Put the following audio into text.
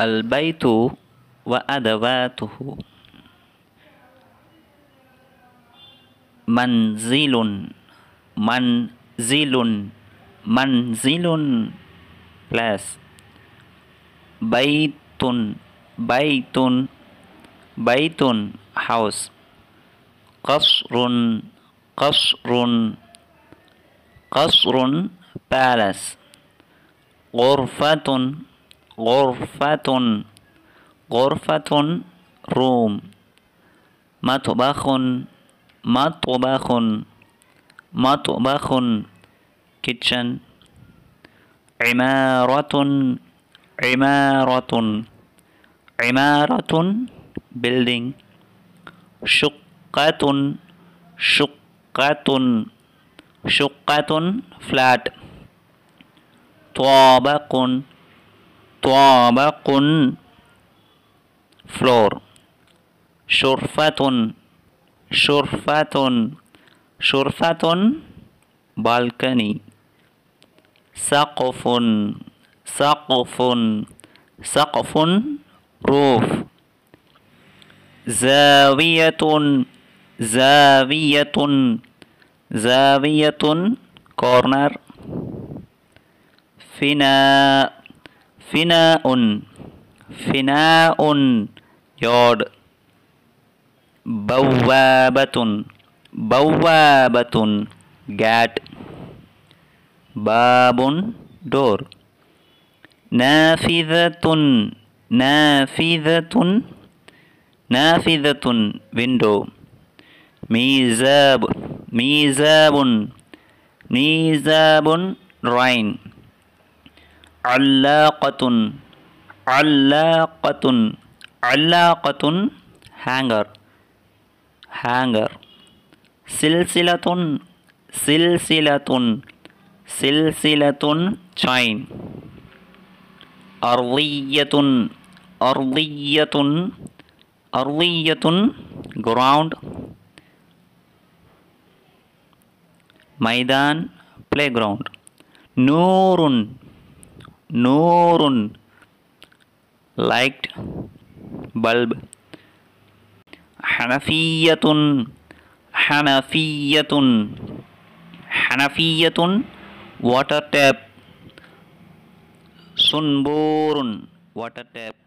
البيت وأدواته منزل منزل منزل بلاس بيت بيت بيت هاوس قصر قصر قصر بالاس غرفة গরফাতন গরফাতন রুম মাতবাখন মাতবাখন মাতবাখন কিচেন ইমারতুন ইমারতুন ইমারতুন বিল্ডিং শুকাতুন শুকাতুন শুকাতুন ফ্ল্যাট طابق طابق فلور شرفة شرفة شرفة balcony سقف سقف سقف روف زاوية زاوية زاوية corner فناء فناء فناء yard بوابة بوابة gate باب دور نافذة نافذة نافذة window ميزاب ميزاب ميزاب راين علاقة علاقة علاقة hanger hanger سلسلة سلسلة سلسلة chain أرضية أرضية أرضية ground ميدان playground نور Noorun liked bulb Hanafiyatun Hanafiyatun Hanafiyatun water tap Sunburun water tap